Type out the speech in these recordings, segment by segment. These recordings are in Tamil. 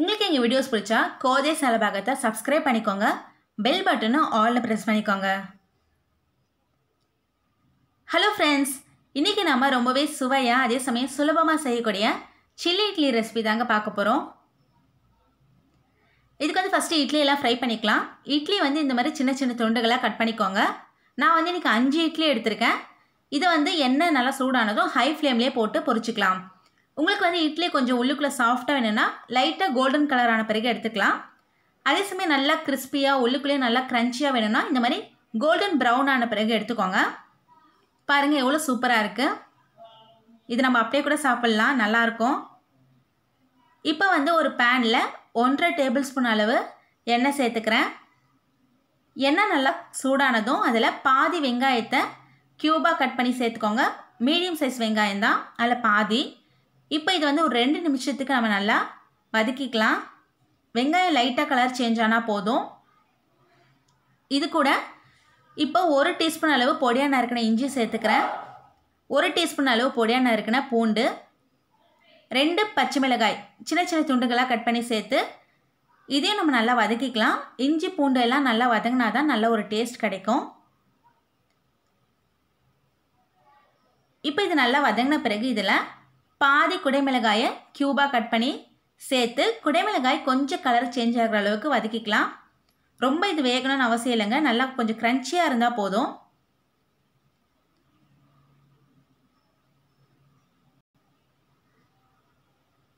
உங்களுக்கு எங்கள் வீடியோஸ் பிடிச்சா கோதேஸ் நலபாகத்தை சப்ஸ்கிரைப் பண்ணிக்கோங்க பெல் பட்டனும் ஆலில் ப்ரெஸ் பண்ணிக்கோங்க ஹலோ ஃப்ரெண்ட்ஸ் இன்றைக்கி நம்ம ரொம்பவே சுவையாக அதே சமயம் சுலபமாக செய்யக்கூடிய சில்லி இட்லி ரெசிபி தாங்க பார்க்க போகிறோம் இதுக்கு வந்து ஃபஸ்ட்டு இட்லியெல்லாம் ஃப்ரை பண்ணிக்கலாம் இட்லி வந்து இந்த மாதிரி சின்ன சின்ன துண்டுகளாக கட் பண்ணிக்கோங்க நான் வந்து இன்றைக்கி அஞ்சு இட்லி எடுத்திருக்கேன் இதை வந்து எண்ணெய் நல்லா சூடானதும் ஹை ஃப்ளேம்லேயே போட்டு பொறிச்சிக்கலாம் உங்களுக்கு வந்து இட்லி கொஞ்சம் உள்ளுக்குள்ளே சாஃப்டாக வேணும்னா லைட்டாக கோல்டன் கலரான பிறகு எடுத்துக்கலாம் அதே சமயம் நல்லா கிறிஸ்பியாக உள்ளுக்குள்ளேயே நல்லா க்ரன்ச்சியாக வேணும்னா இந்த மாதிரி கோல்டன் ப்ரௌன் ஆன பிறகு எடுத்துக்கோங்க பாருங்கள் எவ்வளோ சூப்பராக இருக்குது இது நம்ம அப்படியே கூட சாப்பிட்லாம் நல்லாயிருக்கும் இப்போ வந்து ஒரு பேனில் ஒன்றரை டேபிள் ஸ்பூன் அளவு எண்ணெய் சேர்த்துக்கிறேன் எண்ணெய் நல்லா சூடானதும் அதில் பாதி வெங்காயத்தை க்யூபாக கட் பண்ணி சேர்த்துக்கோங்க மீடியம் சைஸ் வெங்காயம் தான் அதில் பாதி இப்போ இது வந்து ஒரு ரெண்டு நிமிஷத்துக்கு நம்ம நல்லா வதக்கிக்கலாம் வெங்காயம் லைட்டாக கலர் சேஞ்ச் ஆனால் போதும் இது கூட இப்போ ஒரு டீஸ்பூன் அளவு பொடியாக நறுக்கின இஞ்சி சேர்த்துக்கிறேன் ஒரு டீஸ்பூன் அளவு பொடியாக நறுக்கின பூண்டு ரெண்டு பச்சை மிளகாய் சின்ன சின்ன துண்டுகளாக கட் பண்ணி சேர்த்து இதையும் நம்ம நல்லா வதக்கிக்கலாம் இஞ்சி பூண்டு எல்லாம் நல்லா வதங்கினா தான் நல்ல ஒரு டேஸ்ட் கிடைக்கும் இப்போ இது நல்லா வதங்கின பிறகு இதில் பாதி குடைமிளகாயை கியூபா கட் பண்ணி சேர்த்து குடைமிளகாய் கொஞ்சம் கலர் சேஞ்ச் ஆகிற அளவுக்கு வதக்கிக்கலாம் ரொம்ப இது வேகணும்னு அவசியம் இல்லைங்க நல்லா கொஞ்சம் க்ரன்ச்சியாக இருந்தால் போதும்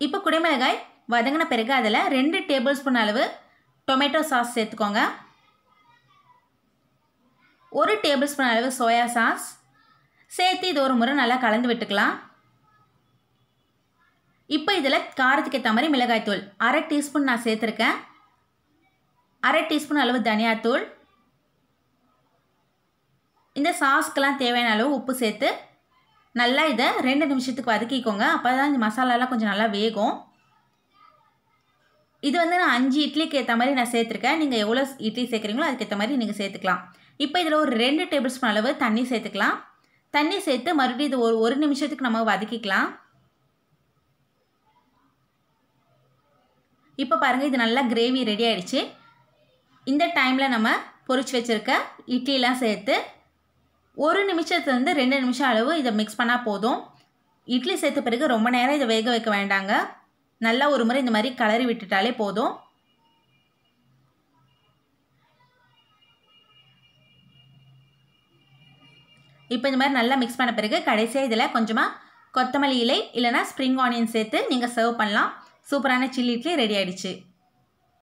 இப்போ குடைமிளகாய் வதங்கின பிறகு அதில் ரெண்டு டேபிள் ஸ்பூன் அளவு டொமேட்டோ சாஸ் சேர்த்துக்கோங்க ஒரு டேபிள் ஸ்பூன் அளவு சோயா சாஸ் சேர்த்து இது ஒரு முறை நல்லா கலந்து விட்டுக்கலாம் இப்போ இதில் காரத்துக்கு ஏற்ற மாதிரி மிளகாய்த்தூள் அரை டீஸ்பூன் நான் சேர்த்துருக்கேன் அரை டீஸ்பூன் அளவு தனியாத்தூள் இந்த சாஸ்க்கெலாம் தேவையான அளவு உப்பு சேர்த்து நல்லா இதை ரெண்டு நிமிஷத்துக்கு வதக்கிக்கோங்க அப்போ தான் இந்த மசாலாலாம் கொஞ்சம் நல்லா வேகும் இது வந்து நான் அஞ்சு இட்லிக்கு ஏற்ற மாதிரி நான் சேர்த்துருக்கேன் நீங்கள் எவ்வளோ இட்லி சேர்க்குறீங்களோ அதுக்கேற்ற மாதிரி நீங்கள் சேர்த்துக்கலாம் இப்போ இதில் ஒரு ரெண்டு டேபிள் ஸ்பூன் அளவு தண்ணி சேர்த்துக்கலாம் தண்ணி சேர்த்து மறுபடியும் இது ஒரு ஒரு நிமிஷத்துக்கு நம்ம வதக்கிக்கலாம் இப்போ பாருங்கள் இது நல்லா கிரேவி ரெடி ஆகிடுச்சு இந்த டைமில் நம்ம பொறிச்சு வச்சுருக்க இட்லிலாம் சேர்த்து ஒரு நிமிஷத்துலேருந்து ரெண்டு நிமிஷம் அளவு இதை மிக்ஸ் பண்ணால் போதும் இட்லி சேர்த்த பிறகு ரொம்ப நேரம் இதை வேக வைக்க வேண்டாங்க நல்லா ஒரு முறை இந்த மாதிரி கலரி விட்டுட்டாலே போதும் இப்போ இந்த மாதிரி நல்லா மிக்ஸ் பண்ண பிறகு கடைசியாக இதில் கொஞ்சமாக கொத்தமல்லி இலை இல்லைனா ஸ்ப்ரிங் ஆனியன் சேர்த்து நீங்கள் சர்வ் பண்ணலாம் சூப்பரான சில்லி இட்லி ரெடி ஆகிடுச்சு